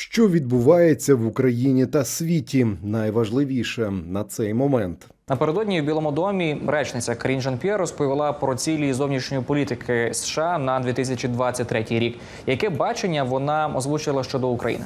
що відбувається в Україні та світі, найважливіше на цей момент. Напередодні в Білому домі речниця Карін Жан П'єр розповіла про цілі зовнішньої політики США на 2023 рік. Яке бачення вона озвучила щодо України?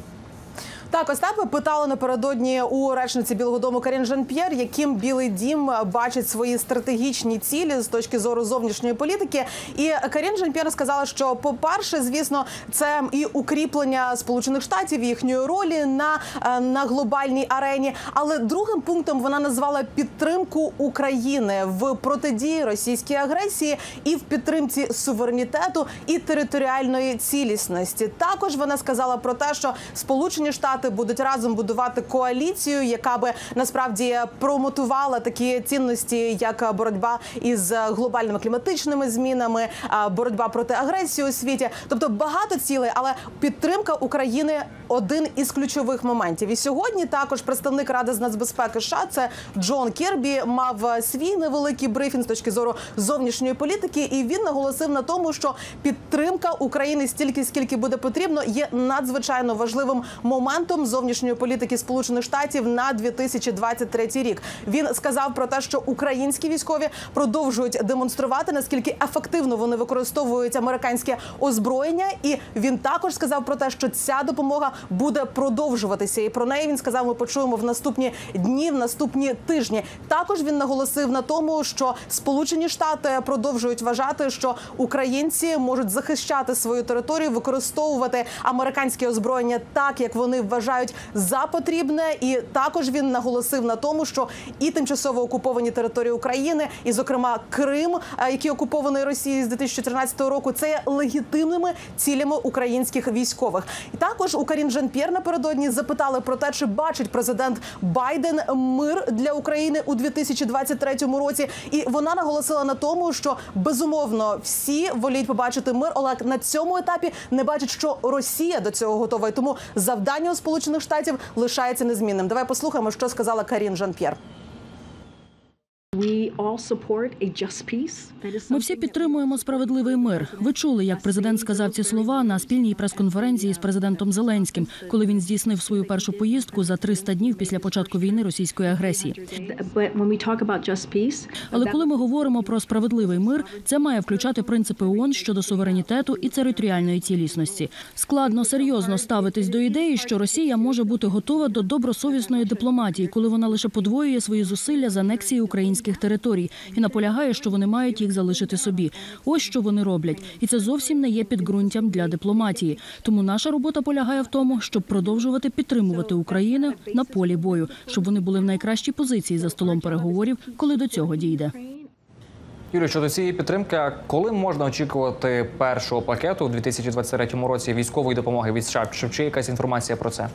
Так, Остапе питали напередодні у речниці Білого Дому Карін Жан П'єр, яким Білий Дім бачить свої стратегічні цілі з точки зору зовнішньої політики. І Карін Жан П'єр сказала, що по перше, звісно, це і укріплення сполучених штатів їхньої ролі на, е, на глобальній арені. Але другим пунктом вона назвала підтримку України в протидії російській агресії і в підтримці суверенітету і територіальної цілісності. Також вона сказала про те, що Сполучені Штати депутати будуть разом будувати коаліцію, яка би насправді промотувала такі цінності, як боротьба із глобальними кліматичними змінами, боротьба проти агресії у світі, тобто багато цілей, але підтримка України один із ключових моментів. І сьогодні також представник ради з нацбезпеки США, це Джон Кербі мав е, свій невеликий брифінг з точки зору зовнішньої політики, і він наголосив на тому, що підтримка України стільки скільки буде потрібно, є надзвичайно важливим моментом зовнішньої політики Сполучених Штатів на 2023 рік. Він сказав про те, що українські військові продовжують демонструвати наскільки ефективно вони використовують американське озброєння, і він також сказав про те, що ця допомога буде продовжуватися. І про неї він сказав, ми почуємо в наступні дні, в наступні тижні. Також він наголосив на тому, що Сполучені Штати продовжують вважати, що українці можуть захищати свою територію, використовувати американське озброєння так, як вони вважають за потрібне. І також він наголосив на тому, що і тимчасово окуповані території України, і, зокрема, Крим, е, який окупований Росією з 2014 року, це є легітимними цілями українських військових. І також у Карін Жан-П'єр напередодні запитали про те, чи бачить президент Байден мир для України у 2023 році. І вона наголосила на тому, що безумовно всі воліють побачити мир. Олег на цьому етапі не бачить, що Росія до цього готова. І Тому завдання у Сполучених Штатів лишається незмінним. Давай послухаємо, що сказала Карін Жан-П'єр. Ми всі підтримуємо справедливий мир. Ви чули, як президент сказав ці слова на спільній прес-конференції з президентом Зеленським, коли він здійснив свою першу поїздку за 300 днів після початку війни російської агресії. Але коли ми говоримо про справедливий мир, це має включати принципи ООН щодо суверенітету і територіальної цілісності. Складно серйозно ставитись до ідеї, що Росія може бути готова до добросовісної дипломатії, коли вона лише подвоює свої зусилля з анексії українських територій територій і наполягає, що вони мають їх залишити собі. Ось що вони роблять, і це зовсім не є підґрунтям для дипломатії. Тому наша робота полягає в тому, щоб продовжувати підтримувати Україну на полі бою, щоб вони були в найкращій позиції за столом переговорів, коли до цього дійде. Юлію, щодо цієї підтримки, коли можна очікувати першого пакету у 2023 році військової допомоги від США? Чи є якась інформація про це?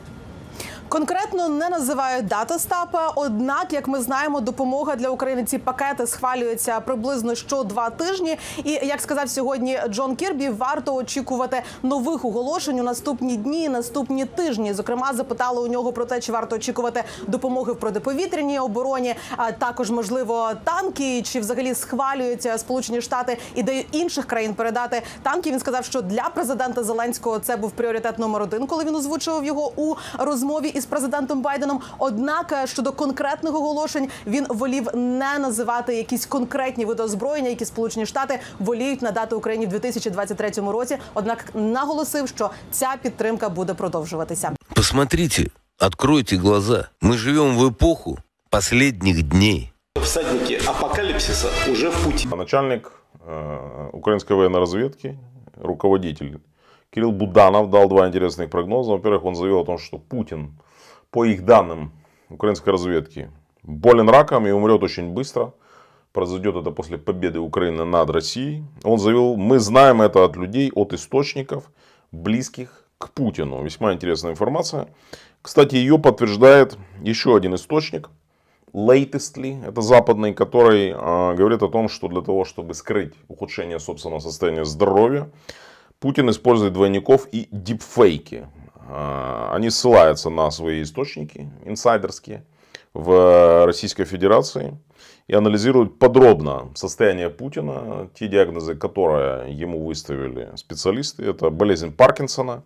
Конкретно не називають дату стапа. Однак, як ми знаємо, допомога для України ці пакети схвалюються приблизно що два тижні. І як сказав сьогодні Джон Кірбі, варто очікувати нових оголошень у наступні дні, наступні тижні. Зокрема, запитали у нього про те, чи варто очікувати допомоги в протиповітряній обороні, а також можливо танки, чи взагалі схвалюються Сполучені Штати ідею інших країн передати танки. Він сказав, що для президента Зеленського це був пріоритет номер один, коли він озвучував його у розмові із президентом Байденом. Однак е, щодо конкретних оголошень він волів не називати якісь конкретні види озброєння, які сполучені штати воліють надати Україні в 2023 році. Однак наголосив, що ця підтримка буде продовжуватися. Посмотрите, откройте глаза. Ми живемо в епоху останніх днів. Всадники апокаліпсиса уже в пути. Начальник э, е, украинской военной руководитель Кирилл Буданов дал два інтересних прогнози. Во-первых, он заявил о том, что Путин по их данным украинской разведки, болен раком и умрет очень быстро. Произойдет это после победы Украины над Россией. Он заявил, мы знаем это от людей, от источников, близких к Путину. Весьма интересная информация. Кстати, ее подтверждает еще один источник, Latestly, это западный, который э, говорит о том, что для того, чтобы скрыть ухудшение собственного состояния здоровья, Путин использует двойников и дипфейки. А, они ссылаются на свои источники инсайдерские в э, Российской Федерации и анализируют подробно состояние Путина, те диагнозы, которые ему выставили специалисты. Это болезнь Паркинсона,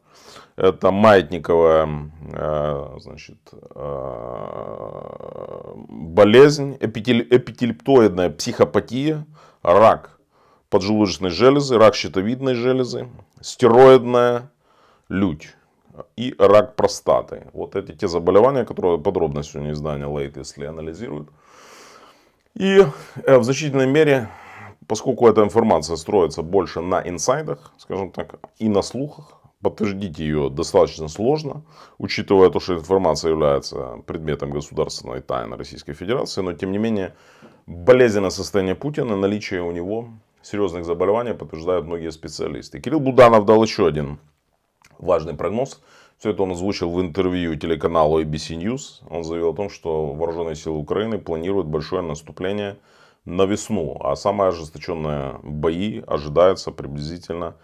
это маятниковая э, значит, э, болезнь, эпителептоидная психопатия, рак поджелудочной железы, рак щитовидной железы, стероидная лють и рак простаты. Вот эти те заболевания, которые подробно сегодня издание Лейт, если анализируют И э, в значительной мере, поскольку эта информация строится больше на инсайдах, скажем так, и на слухах, подтвердить ее достаточно сложно, учитывая то, что информация является предметом государственной тайны Российской Федерации, но тем не менее болезненное состояние Путина, наличие у него серьезных заболеваний, подтверждают многие специалисты. Кирилл Буданов дал еще один важный прогноз. Все это он озвучил в интервью телеканалу ABC News. Он заявил о том, что вооруженные силы Украины планируют большое наступление на весну, а самые ожесточенные бои ожидаются приблизительно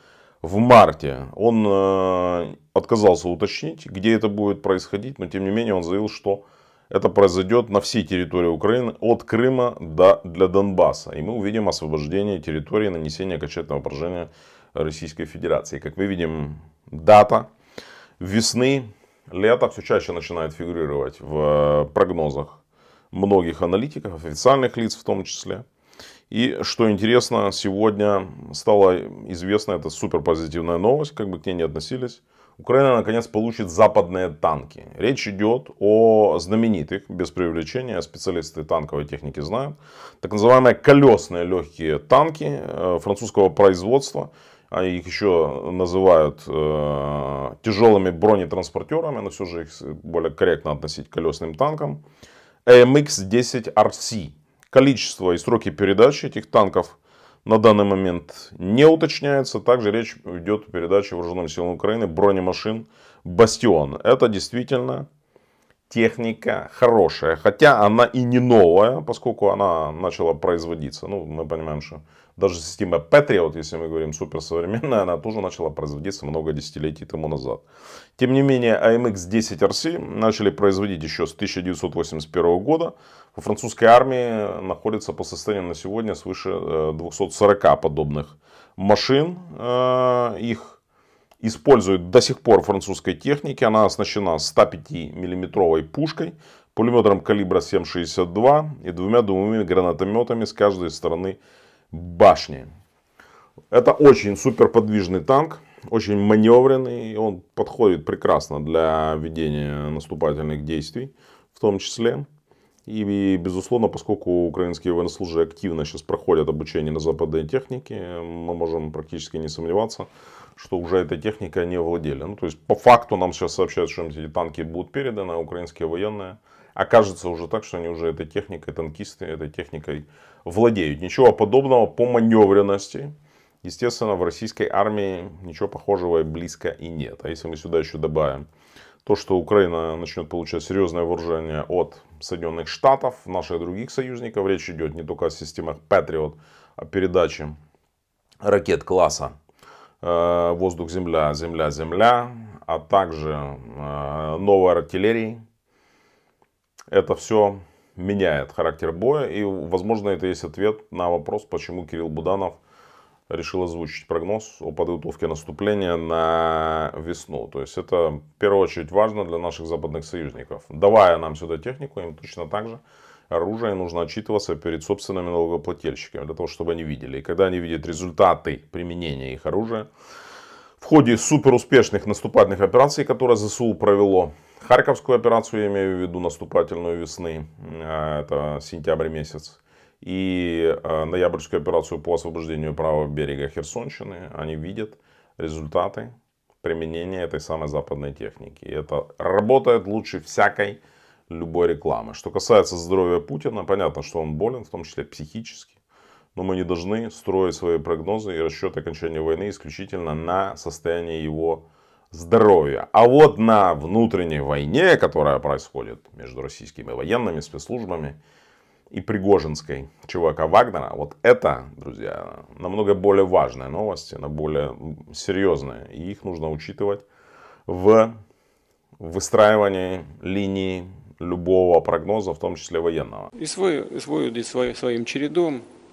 в марте. Он э, отказался уточнить, где это будет происходить, но тем не менее он заявил, что это произойдет на всей территории Украины, от Крыма до для Донбасса. И мы увидим освобождение территории, нанесение окончательного поражения Российской Федерации. Как мы видим, дата весны, лета все чаще начинает фигурировать в э, прогнозах многих аналитиков, официальных лиц в том числе. И что интересно, сегодня стало известно, это суперпозитивная новость, как бы к ней не относились. Украина наконец получит западные танки. Речь идет о знаменитых, без преувеличения, специалисты танковой техники знают, так называемые колесные легкие танки э, французского производства. А их еще называют э, тяжелыми бронетранспортерами, но все же их более корректно относить к колесным танкам. AMX-10RC. А Количество и сроки передачи этих танков на данный момент не уточняется. Также речь идет о передаче вооруженным силам Украины бронемашин «Бастион». Это действительно техника хорошая, хотя она и не новая, поскольку она начала производиться. Ну, мы понимаем, что даже система Patriot, если мы говорим суперсовременная, она тоже начала производиться много десятилетий тому назад. Тем не менее, AMX-10RC эм начали производить еще с 1981 года. Во французской армии находится по состоянию на сегодня свыше 240 э, подобных машин. Э, их используют до сих пор французской техники. Она оснащена 105-миллиметровой пушкой, пулеметом калибра 7,62 и двумя двумя гранатометами с каждой стороны башни. Это очень супер подвижный танк, очень маневренный. Он подходит прекрасно для ведения наступательных действий в том числе. И, безусловно, поскольку украинские военнослужащие активно сейчас проходят обучение на западной технике, мы можем практически не сомневаться, что уже эта техника не владели. Ну, то есть, по факту нам сейчас сообщают, что эти танки будут переданы, а украинские военные. Окажется а уже так, что они уже этой техникой, танкисты этой техникой владеют. Ничего подобного по маневренности. Естественно, в российской армии ничего похожего и близко и нет. А если мы сюда еще добавим то, что Украина начнет получать серьезное вооружение от Соединенных Штатов, наших других союзников, речь идет не только о системах Patriot, о а передаче ракет класса э, воздух-земля, земля-земля, а также э, новой артиллерии. Это все меняет характер боя. И, возможно, это есть ответ на вопрос, почему Кирилл Буданов решил озвучить прогноз о подготовке наступления на весну. То есть это в первую очередь важно для наших западных союзников. Давая нам сюда технику, им точно так же оружие нужно отчитываться перед собственными налогоплательщиками, для того, чтобы они видели. И когда они видят результаты применения их оружия, ходе суперуспешных наступательных операций, которые ЗСУ провело, Харьковскую операцию, я имею в виду наступательную весны, э, это сентябрь месяц, и э, ноябрьскую операцию по освобождению правого берега Херсонщины, они видят результаты применения этой самой западной техники. И это работает лучше всякой любой рекламы. Что касается здоровья Путина, понятно, что он болен, в том числе психически но мы не должны строить свои прогнозы и расчеты окончания войны исключительно на состояние его здоровья. А вот на внутренней войне, которая происходит между российскими военными спецслужбами и Пригожинской чувака Вагнера, вот это, друзья, намного более важные новости, на более серьезные. И их нужно учитывать в выстраивании линии любого прогноза, в том числе военного. И свой, свой, свой, своим чередом